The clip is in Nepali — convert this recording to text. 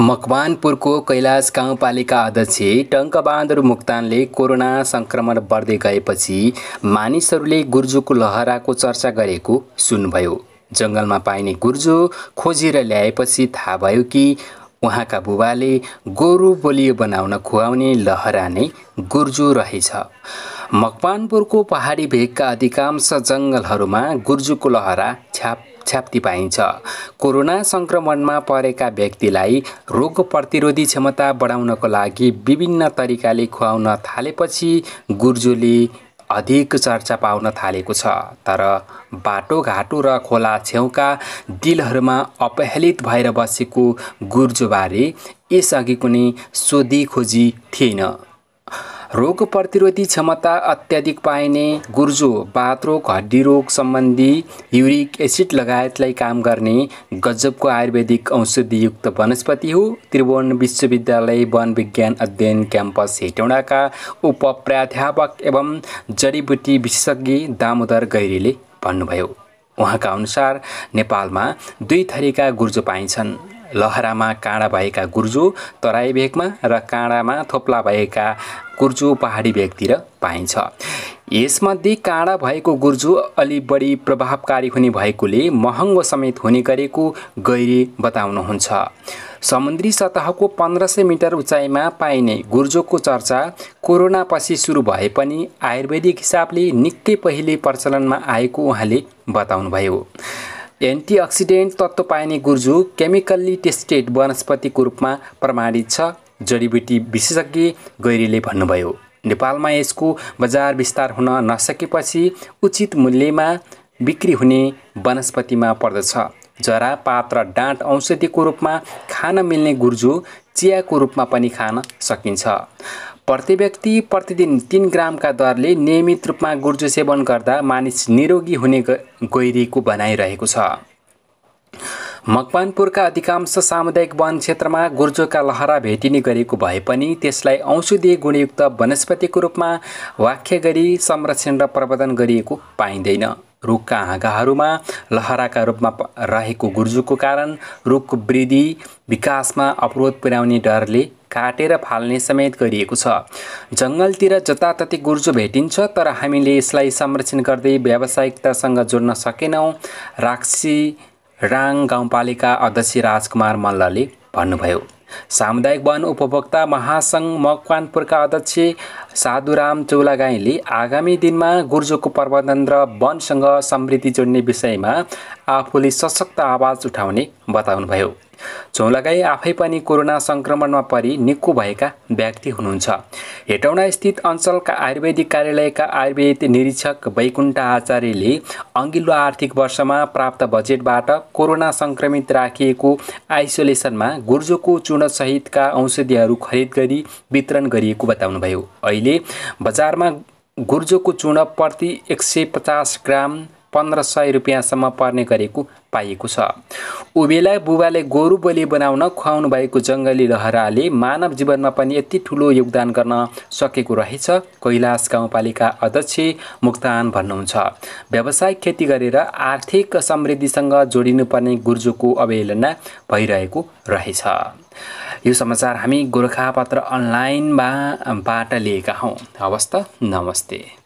मकवानपुरको कैलाश गाउँपालिका अध्यक्ष टङ्कबहादुर मुक्तानले कोरोना सङ्क्रमण बढ्दै गएपछि मानिसहरूले गुर्जुको लहराको चर्चा गरेको सुन्नुभयो जङ्गलमा पाइने गुर्जु खोजेर ल्याएपछि थाहा भयो कि उहाँका बुबाले गोरु बोलियो बनाउन खुवाउने लहरा नै गुर्जु रहेछ मकवानपुरको पहाडी भेगका अधिकांश जङ्गलहरूमा गुर्जुको लहरा छ्याप छ्याप्ती पाइन्छ कोरोना सङ्क्रमणमा परेका व्यक्तिलाई रोग प्रतिरोधी क्षमता बढाउनको लागि विभिन्न तरिकाले खुवाउन थालेपछि गुर्जुले अधिक चर्चा पाउन थालेको छ तर बाटोघाटो र खोला छेउका दिलहरूमा अपहेलित भएर बसेको गुर्जोबारे यसअघि कुनै सोधी खोजी थिएन रोग प्रतिरोधी क्षमता अत्याधिक पाइने गुर्जो रोग हड्डी रोग सम्बन्धी युरिक एसिड लगायतलाई काम गर्ने गजबको आयुर्वेदिक औषधियुक्त वनस्पति हो त्रिभुवन विश्वविद्यालय वन विज्ञान अध्ययन क्याम्पस हेटौँडाका उप प्राध्यापक एवं जडीबुटी विशेषज्ञ दामोदर गैरीले भन्नुभयो उहाँका अनुसार नेपालमा दुई थरीका गुर्जो पाइन्छन् लहरामा काँडा भएका गुर्जो तराई भेगमा र काँडामा थोप्ला भएका गुर्जु पहाडी भेगतिर पाइन्छ यसमध्ये काँडा भएको गुर्जु अलि बढी प्रभावकारी हुने भएकोले महँगो समेत हुने गरेको गैरी बताउनुहुन्छ समुद्री सतहको पन्ध्र सय मिटर उचाइमा पाइने गुर्जोको चर्चा कोरोनापछि सुरु भए पनि आयुर्वेदिक हिसाबले निकै पहिले प्रचलनमा आएको उहाँले बताउनुभयो एन्टिअक्सिडेन्ट तत्त्व पाइने गुर्जु केमिकल्ली टेस्टेड वनस्पतिको रूपमा प्रमाणित छ जडीबुटी विशेषज्ञ गैरीले भन्नुभयो नेपालमा यसको बजार विस्तार हुन नसकेपछि उचित मूल्यमा बिक्री हुने वनस्पतिमा पर्दछ जरा पात र डाँट औषधिको रूपमा खान मिल्ने गुर्जु चियाको रूपमा पनि खान सकिन्छ प्रति व्यक्ति प्रतिदिन तिन ग्रामका दरले नियमित रूपमा गुर्जु सेवन गर्दा मानिस निरोगी हुने गैरीको भनाइरहेको छ मकवानपुरका अधिकांश सामुदायिक वन क्षेत्रमा गुर्जोका लहरा भेटिने गरेको भए पनि त्यसलाई औषधीय गुणयुक्त वनस्पतिको रूपमा वाक्य गरी संरक्षण र प्रवर्धन गरिएको पाइँदैन रुखका हाँगाहरूमा लहराका रूपमा रहेको गुर्जुको कारण रुखको वृद्धि विकासमा अवरोध पुर्याउने डरले काटेर फाल्ने समेत गरिएको छ जङ्गलतिर जताततै गुर्जो भेटिन्छ तर हामीले यसलाई संरक्षण गर्दै व्यावसायिकतासँग जोड्न सकेनौँ राक्सी राङ गाउँपालिका अध्यक्ष राजकुमार मल्लले भन्नुभयो सामुदायिक वन उपभोक्ता महासङ्घ मकवानपुरका अध्यक्ष साधुराम चौलागाईले आगामी दिनमा गुर्जोको प्रबन्धन र वनसँग समृद्धि जोड्ने विषयमा आफूले सशक्त आवाज उठाउने बताउनुभयो झोलगाई आफै पनि कोरोना सङ्क्रमणमा परि निको भएका व्यक्ति हुनुहुन्छ हेटौँडास्थित अञ्चलका आयुर्वेदिक कार्यालयका आयुर्वेद निरीक्षक वैकुण्ठ आचार्यले अघिल्लो आर्थिक वर्षमा प्राप्त बजेटबाट कोरोना सङ्क्रमित राखिएको आइसोलेसनमा गुर्जोको चूर्णसहितका औषधिहरू खरिद गरी वितरण गरिएको बताउनुभयो अहिले बजारमा गुर्जोको चूर्ण प्रति एक सय पचास ग्राम पन्ध्र सय रुपियाँसम्म पर्ने गरेको पाइएको छ उबेला बुबाले गोरु बोली बनाउन खुवाउनु भएको जङ्गली लहराले मानव जीवनमा पनि यति ठुलो योगदान गर्न सकेको रहेछ कैलाश गाउँपालिका अध्यक्ष मुक्तान भन्नुहुन्छ व्यावसायिक खेती गरेर आर्थिक समृद्धिसँग जोडिनुपर्ने गुर्जोको अवहेलना भइरहेको रहेछ यो समाचार हामी गोर्खापत्र बाबाट लिएका हौँ हवस् त नमस्ते